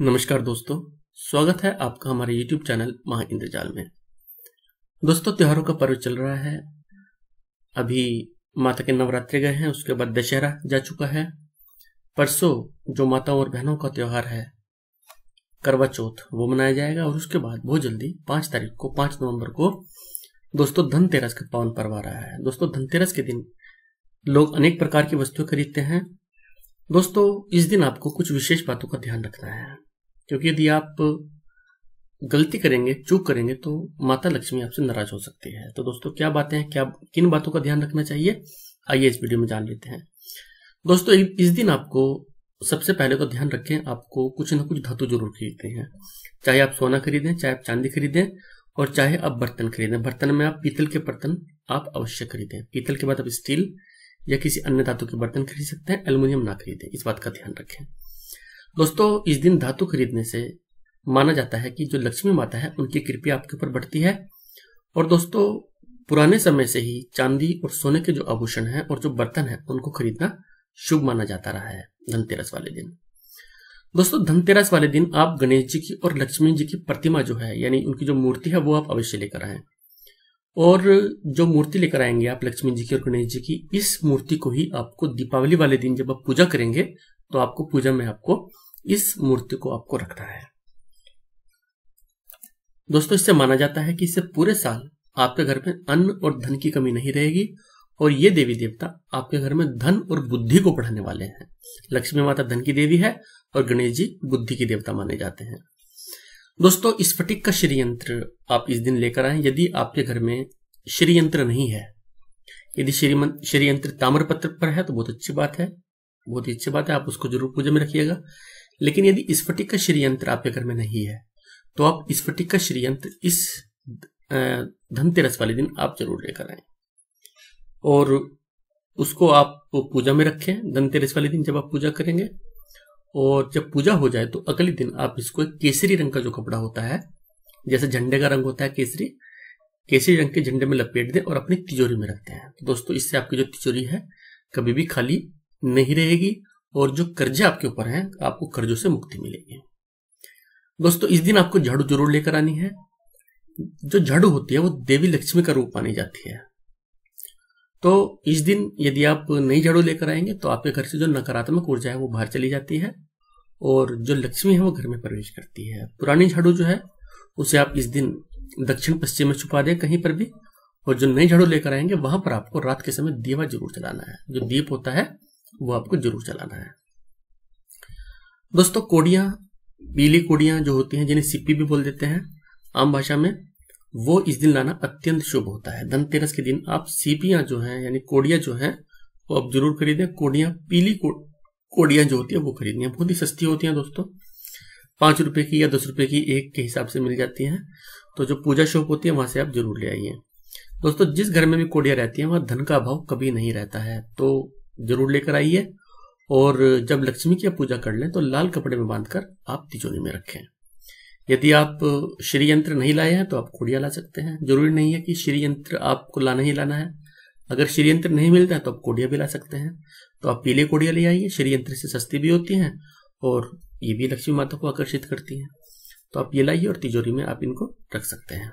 नमस्कार दोस्तों स्वागत है आपका हमारे YouTube चैनल महा इंद्रजाल में दोस्तों त्योहारों का पर्व चल रहा है अभी माता के नवरात्रि गए हैं उसके बाद दशहरा जा चुका है परसों जो माताओं और बहनों का त्योहार है करवा चौथ वो मनाया जाएगा और उसके बाद बहुत जल्दी पांच तारीख को पांच नवंबर को दोस्तों धनतेरस का पावन पर्व आ रहा है दोस्तों धनतेरस के दिन लोग अनेक प्रकार की वस्तुएं खरीदते हैं दोस्तों इस दिन आपको कुछ विशेष बातों का ध्यान रखना है क्योंकि यदि आप गलती करेंगे चूक करेंगे तो माता लक्ष्मी आपसे नाराज हो सकती है तो दोस्तों क्या बातें हैं क्या किन बातों का ध्यान रखना चाहिए आइए इस वीडियो में जान लेते हैं दोस्तों इस दिन आपको सबसे पहले तो ध्यान रखें आपको कुछ ना कुछ धातु जरूर खरीदते हैं चाहे आप सोना खरीदें चाहे आप चांदी खरीदें और चाहे आप बर्तन खरीदें बर्तन में आप पीतल के बर्तन आप अवश्य खरीदें पीतल के बाद आप स्टील या किसी अन्य धातु के बर्तन खरीद सकते हैं एल्युमिनियम ना खरीदें इस बात का ध्यान रखें दोस्तों इस दिन धातु खरीदने से माना जाता है कि जो लक्ष्मी माता है उनकी कृपया आपके ऊपर बढ़ती है और दोस्तों पुराने समय से ही चांदी और सोने के जो आभूषण हैं और जो बर्तन हैं उनको खरीदना शुभ माना जाता रहा है धनतेरस वाले दिन दोस्तों धनतेरस वाले दिन आप गणेश जी की और लक्ष्मी जी की प्रतिमा जो है यानी उनकी जो मूर्ति है वो आप अवश्य लेकर आए और जो मूर्ति लेकर आएंगे आप लक्ष्मी जी की और गणेश जी की इस मूर्ति को ही आपको दीपावली वाले दिन जब आप पूजा करेंगे तो आपको पूजा में आपको इस मूर्ति को आपको रखना है दोस्तों इससे माना जाता है कि इससे पूरे साल आपके घर में अन्न और धन की कमी नहीं रहेगी और ये देवी देवता आपके घर में धन और बुद्धि को पढ़ाने वाले हैं लक्ष्मी माता धन की देवी है और गणेश जी बुद्धि की देवता माने जाते हैं दोस्तों स्फटिक का श्रीयंत्र आप इस दिन लेकर आए यदि आपके घर में श्रीयंत्र नहीं है यदि श्रीमंत श्रीयंत्र ताम्रपत्र पर है तो बहुत अच्छी बात है बहुत ही अच्छी बात है आप उसको जरूर पूजा में रखिएगा लेकिन यदि स्फटिक का श्रीयंत्र आपके घर में नहीं है तो आप स्फटिक का श्रीयंत्र इस धनतेरस वाले दिन आप जरूर लेकर आए और उसको आप पूजा में रखें धनतेरस वाले दिन जब आप पूजा करेंगे और जब पूजा हो जाए तो अगले दिन आप इसको एक केसरी रंग का जो कपड़ा होता है जैसे झंडे का रंग होता है केसरी केसरी रंग के झंडे में लपेट दें और अपनी तिजोरी में रखते हैं तो दोस्तों इससे आपकी जो तिजोरी है कभी भी खाली नहीं रहेगी और जो कर्जे आपके ऊपर हैं आपको कर्जों से मुक्ति मिलेगी दोस्तों इस दिन आपको झाड़ू जरूर लेकर आनी है जो झाड़ू होती है वो देवी लक्ष्मी का रूप मानी जाती है तो इस दिन यदि आप नई झाड़ू लेकर आएंगे तो आपके घर से जो नकारात्मक ऊर्जा है वो बाहर चली जाती है और जो लक्ष्मी है वो घर में प्रवेश करती है पुरानी झाड़ू जो है उसे आप इस दिन दक्षिण पश्चिम में छुपा दें कहीं पर भी और जो नई झाड़ू लेकर आएंगे वहां पर आपको रात के समय दीवा जरूर चलाना है जो दीप होता है वो आपको जरूर चलाना है दोस्तों कोडिया पीली कोडिया जो होती हैं जिन्हें सिप्पी भी बोल देते हैं आम भाषा में वो इस दिन लाना अत्यंत शुभ होता है धनतेरस के दिन आप सीपियां जो हैं यानी कोडिया जो हैं वो आप जरूर खरीदें कोडिया पीली को, कोडियाँ जो होती है वो खरीदनी है बहुत ही सस्ती होती हैं दोस्तों पांच रुपए की या दस रुपए की एक के हिसाब से मिल जाती हैं तो जो पूजा शॉप होती है वहां से आप जरूर ले आइए दोस्तों जिस घर में भी कोडिया रहती है वहां धन का अभाव कभी नहीं रहता है तो जरूर लेकर आइए और जब लक्ष्मी की पूजा कर लें तो लाल कपड़े में बांधकर आप तिजोरी में रखें यदि आप श्री यंत्र नहीं लाए हैं तो आप खुड़िया ला सकते हैं जरूरी नहीं है कि श्री यंत्र आपको लाना ही लाना है अगर श्री यंत्र नहीं मिलता है तो आप कोडिया भी ला सकते हैं तो आप पीले कोडिया ले आइए श्री यंत्र से सस्ती भी होती हैं और ये भी लक्ष्मी माता को आकर्षित करती हैं तो आप ये लाइए और तिजोरी में आप इनको रख सकते हैं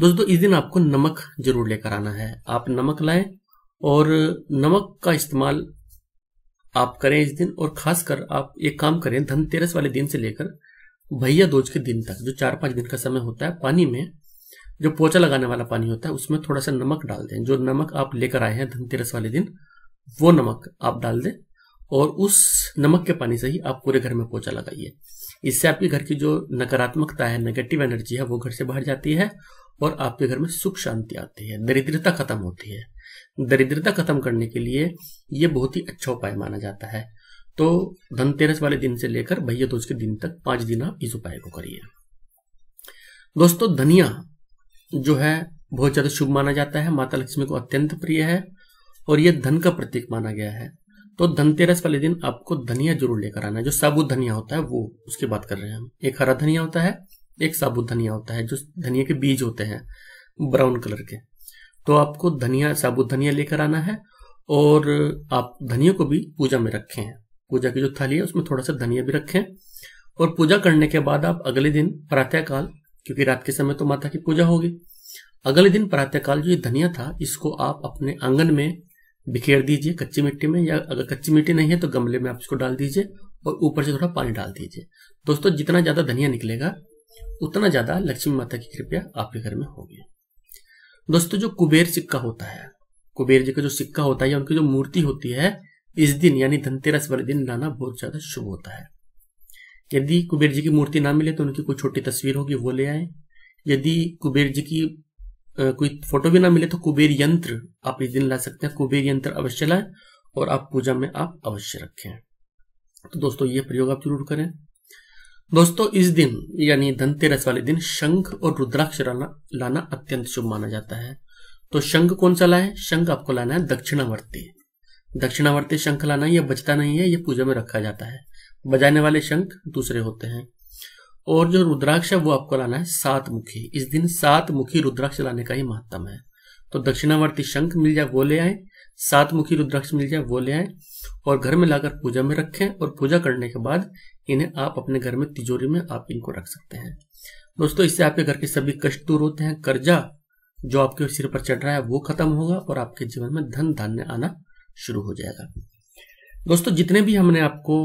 दोस्तों इस दिन आपको नमक जरूर लेकर आना है आप नमक लाएं और नमक का इस्तेमाल आप करें इस दिन और खासकर आप एक काम करें धनतेरस वाले दिन से लेकर भैया दोज के दिन तक जो चार पांच दिन का समय होता है पानी में जो पोचा लगाने वाला पानी होता है उसमें थोड़ा सा नमक डाल दें जो नमक आप लेकर आए हैं धनतेरस वाले दिन वो नमक आप डाल दें और उस नमक के पानी से ही आप पूरे घर में पोचा लगाइए इससे आपके घर की जो नकारात्मकता है नेगेटिव एनर्जी है वो घर से बाहर जाती है और आपके घर में सुख शांति आती है दरिद्रता खत्म होती है दरिद्रता खत्म करने के लिए ये बहुत ही अच्छा उपाय माना जाता है तो धनतेरस वाले दिन से लेकर भैया दूज के दिन तक पांच दिन आप इस उपाय को करिए दोस्तों धनिया जो है बहुत ज्यादा शुभ माना जाता है माता लक्ष्मी को अत्यंत प्रिय है और यह धन का प्रतीक माना गया है तो धनतेरस वाले दिन आपको धनिया जरूर लेकर आना है जो साबुत धनिया होता है वो उसकी बात कर रहे हैं हम एक हरा धनिया होता है एक साबुत धनिया होता है जो धनिया के बीज होते हैं ब्राउन कलर के तो आपको धनिया साबुत धनिया लेकर आना है और आप धनिया को भी पूजा में रखें पूजा की जो थाली है उसमें थोड़ा सा धनिया भी रखें और पूजा करने के बाद आप अगले दिन प्रातःकाल क्योंकि रात के समय तो माता की पूजा होगी अगले दिन प्रातःकाल जो ये धनिया था इसको आप अपने आंगन में बिखेर दीजिए कच्ची मिट्टी में या अगर कच्ची मिट्टी नहीं है तो गमले में आप इसको डाल दीजिए और ऊपर से थोड़ा पानी डाल दीजिए दोस्तों जितना ज़्यादा धनिया निकलेगा उतना ज़्यादा लक्ष्मी माता की कृपया आपके घर में होगी दोस्तों जो कुबेर सिक्का होता है कुबेर जी का जो सिक्का होता है या उनकी जो मूर्ति होती है इस दिन यानी धनतेरस वाले दिन लाना बहुत ज्यादा शुभ होता है यदि कुबेर जी की मूर्ति ना मिले तो उनकी कोई छोटी तस्वीर होगी वो ले आए यदि कुबेर जी की कोई फोटो भी ना मिले तो कुबेर यंत्र आप इस दिन ला सकते हैं कुबेर यंत्र अवश्य लाएं और आप पूजा में आप अवश्य रखें तो दोस्तों ये प्रयोग आप जरूर करें दोस्तों इस दिन यानी धनतेरस वाले दिन शंख और रुद्राक्ष लाना अत्यंत शुभ माना जाता है तो शंख कौन सा लाए शंख आपको लाना है दक्षिणावर्ती दक्षिणावर्ती शंख लाना यह बचता नहीं है यह पूजा में रखा जाता है बजाने वाले शंख दूसरे होते हैं और जो रुद्राक्ष है वो आपको लाना है सात मुखी इस दिन सात मुखी रुद्राक्ष लाने का ही महत्तम है तो दक्षिणावर्ती शंख मिल जाए वो ले आए सात मुखी रुद्राक्ष मिल जाए वो ले आए और घर में लाकर पूजा में रखें और पूजा करने के बाद इन्हें आप अपने घर में तिजोरी में आप इनको रख सकते हैं दोस्तों इससे आपके घर के सभी कष्ट दूर होते हैं कर्जा जो आपके सिर पर चढ़ रहा है वो खत्म होगा और आपके जीवन में धन धान्य आना शुरू हो जाएगा दोस्तों जितने भी हमने आपको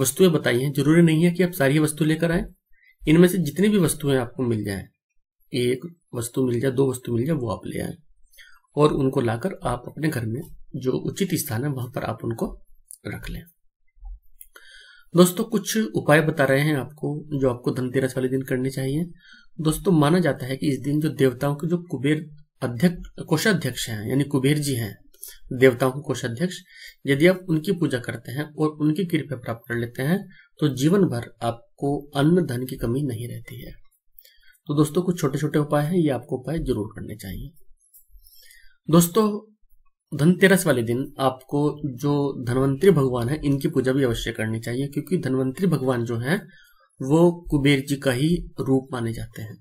वस्तुएं बताई हैं जरूरी नहीं है कि आप सारी वस्तु लेकर आए इनमें से जितनी भी वस्तुएं आपको मिल जाए एक वस्तु मिल जाए दो वस्तु मिल जाए वो आप ले आए और उनको लाकर आप अपने घर में जो उचित स्थान है वहां पर आप उनको रख लें दोस्तों कुछ उपाय बता रहे हैं आपको जो आपको धनतेरस वाले दिन करने चाहिए दोस्तों माना जाता है कि इस दिन जो देवताओं के जो कुबेर अध्यक्ष कोषाध्यक्ष हैं यानी कुबेर जी हैं देवताओं के कोषाध्यक्ष यदि आप उनकी पूजा करते हैं और उनकी कृपा प्राप्त कर लेते हैं तो जीवन भर आपको अन्न धन की कमी नहीं रहती है तो दोस्तों कुछ छोटे छोटे उपाय हैं ये आपको उपाय जरूर करने चाहिए दोस्तों धनतेरस वाले दिन आपको जो धनवंतरी भगवान है इनकी पूजा भी अवश्य करनी चाहिए क्योंकि धनवंतरी भगवान जो है वो कुबेर जी का ही रूप माने जाते हैं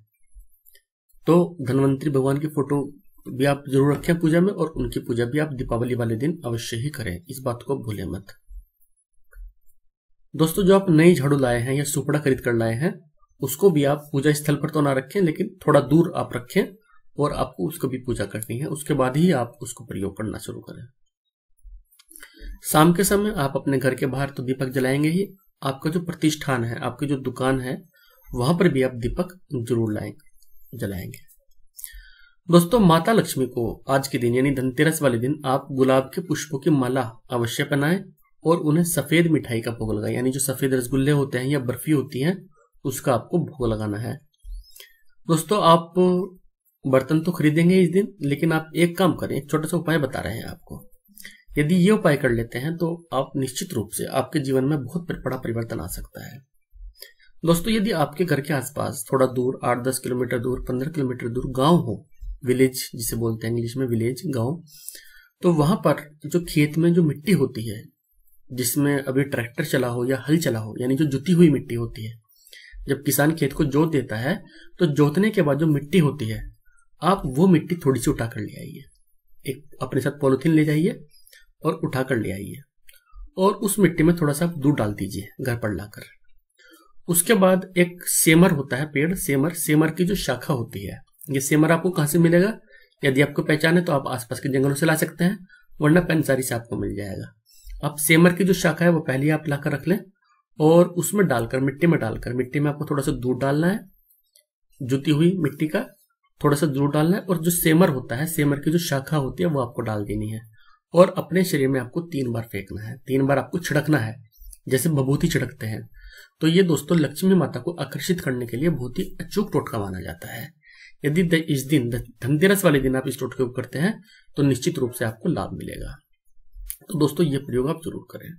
तो धनवंतरी भगवान की फोटो भी आप जरूर रखें पूजा में और उनकी पूजा भी आप दीपावली वाले दिन अवश्य ही करें इस बात को भूले मत दोस्तों जो आप नई झाड़ू लाए हैं या सुपड़ा खरीद कर लाए हैं उसको भी आप पूजा स्थल पर तो ना रखें लेकिन थोड़ा दूर आप रखें और आपको उसको भी पूजा करनी है उसके बाद ही आप उसको प्रयोग करना शुरू करें शाम के समय आप अपने घर के बाहर तो दीपक जलाएंगे ही आपका जो प्रतिष्ठान है आपकी जो दुकान है वहां पर भी आप दीपक जरूर लाएंगे जलाएंगे दोस्तों माता लक्ष्मी को आज के दिन यानी धनतेरस वाले दिन आप गुलाब के पुष्पों की माला अवश्य पहनाएं और उन्हें सफेद मिठाई का भोग लगाएं यानी जो सफेद रसगुल्ले होते हैं या बर्फी होती है उसका आपको भोग लगाना है दोस्तों आप बर्तन तो खरीदेंगे इस दिन लेकिन आप एक काम करें एक छोटा सा उपाय बता रहे हैं आपको यदि ये उपाय कर लेते हैं तो आप निश्चित रूप से आपके जीवन में बहुत बड़ा परिवर्तन आ सकता है दोस्तों यदि आपके घर के आसपास थोड़ा दूर आठ दस किलोमीटर दूर पंद्रह किलोमीटर दूर गांव हो विलेज जिसे बोलते हैं इंग्लिश में विलेज गांव तो वहां पर जो खेत में जो मिट्टी होती है जिसमें अभी ट्रैक्टर चला हो या हल चला हो यानी जो जुती हुई मिट्टी होती है जब किसान खेत को जोत देता है तो जोतने के बाद जो मिट्टी होती है आप वो मिट्टी थोड़ी सी उठा कर ले आइए एक अपने साथ पॉलिथीन ले जाइए और उठा कर ले आइए और उस मिट्टी में थोड़ा सा आप दूध डाल दीजिए घर पर लाकर उसके बाद एक सेमर होता है पेड़ सेमर सेमर की जो शाखा होती है ये सेमर आपको कहाँ से मिलेगा यदि आपको पहचान है तो आप आसपास के जंगलों से ला सकते हैं वरना पेंसारी से आपको मिल जाएगा आप सेमर की जो शाखा है वो पहले आप लाकर रख लें और उसमें डालकर मिट्टी में डालकर मिट्टी में आपको थोड़ा सा दूध डालना है जुती हुई मिट्टी का थोड़ा सा जरूर डालना है और जो सेमर होता है सेमर की जो शाखा होती है वो आपको डाल देनी है और अपने शरीर में आपको तीन बार फेंकना है तीन बार आपको छिड़कना है जैसे भभूति छिड़कते हैं तो ये दोस्तों लक्ष्मी माता को आकर्षित करने के लिए बहुत ही अचूक टोटका माना जाता है यदि इस दिन धनतेरस वाले दिन आप इस टोटके को करते हैं तो निश्चित रूप से आपको लाभ मिलेगा तो दोस्तों ये प्रयोग आप जरूर करें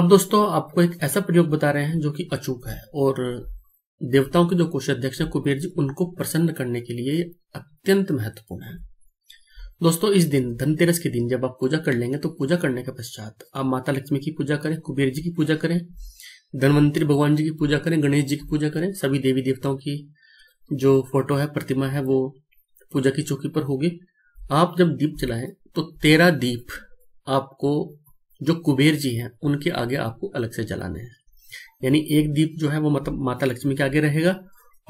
अब दोस्तों आपको एक ऐसा प्रयोग बता रहे हैं जो कि अचूक है और देवताओं के जो अध्यक्ष हैं कुबेर जी उनको प्रसन्न करने के लिए अत्यंत महत्वपूर्ण है दोस्तों इस दिन धनतेरस के दिन जब आप पूजा कर लेंगे तो पूजा करने के पश्चात आप माता लक्ष्मी की पूजा करें कुबेर जी की पूजा करें धनवंतरी भगवान जी की पूजा करें गणेश जी की पूजा करें सभी देवी देवताओं की जो फोटो है प्रतिमा है वो पूजा की चौकी पर होगी आप जब दीप जलाएं तो तेरह दीप आपको जो कुबेर जी हैं उनके आगे आपको अलग से जलाने हैं यानी एक दीप जो है वो मतलब माता लक्ष्मी के आगे रहेगा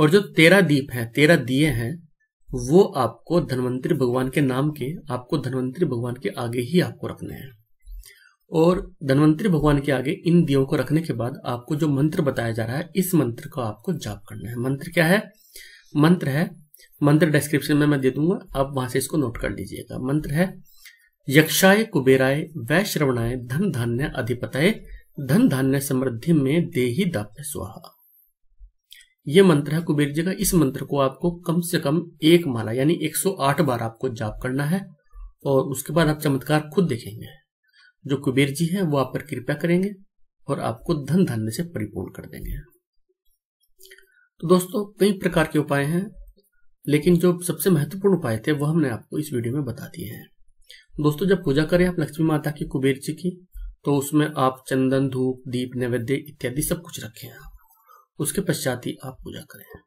और जो तेरह दीप है तेरह दिए हैं वो आपको धनवंतरी भगवान के नाम के आपको धनवंतरी भगवान के आगे ही आपको रखने हैं और धनवंतरी भगवान के आगे इन दियों को रखने के बाद आपको जो मंत्र बताया जा रहा है इस मंत्र को आपको जाप करना है मंत्र क्या है मंत्र है मंत्र डिस्क्रिप्शन में मैं दे दूंगा आप वहां से इसको नोट कर लीजिएगा मंत्र है यक्षाय कुबेराय वैश्रवणाय धन धान्य अधिपताय धन धान्य समृद्धि में देही दाप्य स्वाहा ये मंत्र है कुबेर जी का इस मंत्र को आपको कम से कम एक माला यानी 108 बार आपको जाप करना है और उसके बाद आप चमत्कार खुद देखेंगे जो कुबेर जी हैं वो आप पर कृपया करेंगे और आपको धन धान्य से परिपूर्ण कर देंगे तो दोस्तों कई प्रकार के उपाय हैं लेकिन जो सबसे महत्वपूर्ण उपाय थे वो हमने आपको इस वीडियो में बता दिए हैं दोस्तों जब पूजा करें आप लक्ष्मी माता की कुबेर जी की तो उसमें आप चंदन धूप दीप नैवेद्य इत्यादि सब कुछ रखें आप उसके पश्चात ही आप पूजा करें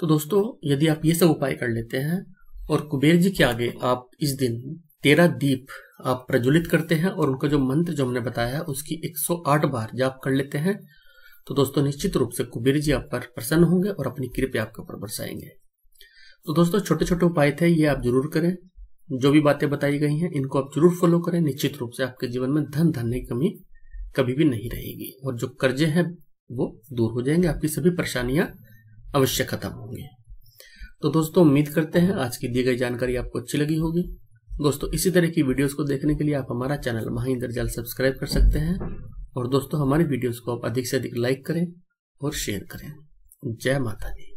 तो दोस्तों यदि आप ये सब उपाय कर लेते हैं और कुबेर जी के आगे आप इस दिन तेरह दीप आप प्रज्वलित करते हैं और उनका जो मंत्र जो हमने बताया है उसकी 108 बार जाप कर लेते हैं तो दोस्तों निश्चित रूप से कुबेर जी आप पर प्रसन्न होंगे और अपनी कृपया आपके ऊपर बरसाएंगे तो दोस्तों छोटे छोटे उपाय थे ये आप जरूर करें जो भी बातें बताई गई हैं इनको आप जरूर फॉलो करें निश्चित रूप से आपके जीवन में धन धन की कमी कभी भी नहीं रहेगी और जो कर्जे हैं वो दूर हो जाएंगे आपकी सभी परेशानियां अवश्य खत्म होंगी तो दोस्तों उम्मीद करते हैं आज की दी गई जानकारी आपको अच्छी लगी होगी दोस्तों इसी तरह की वीडियोस को देखने के लिए आप हमारा चैनल माहिंदर जाल सब्सक्राइब कर सकते हैं और दोस्तों हमारी वीडियोस को आप अधिक से अधिक लाइक करें और शेयर करें जय माता दी